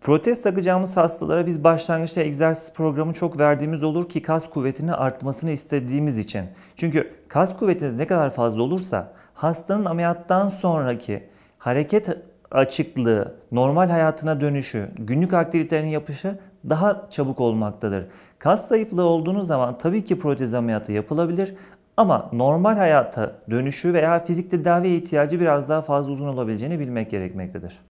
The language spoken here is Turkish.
Protez takacağımız hastalara biz başlangıçta egzersiz programı çok verdiğimiz olur ki kas kuvvetini artmasını istediğimiz için. Çünkü kas kuvvetiniz ne kadar fazla olursa hastanın ameliyattan sonraki hareket açıklığı, normal hayatına dönüşü, günlük aktivitelerin yapışı daha çabuk olmaktadır. Kas zayıflığı olduğunuz zaman tabii ki protez ameliyatı yapılabilir ama normal hayata dönüşü veya fizik tedavi ihtiyacı biraz daha fazla uzun olabileceğini bilmek gerekmektedir.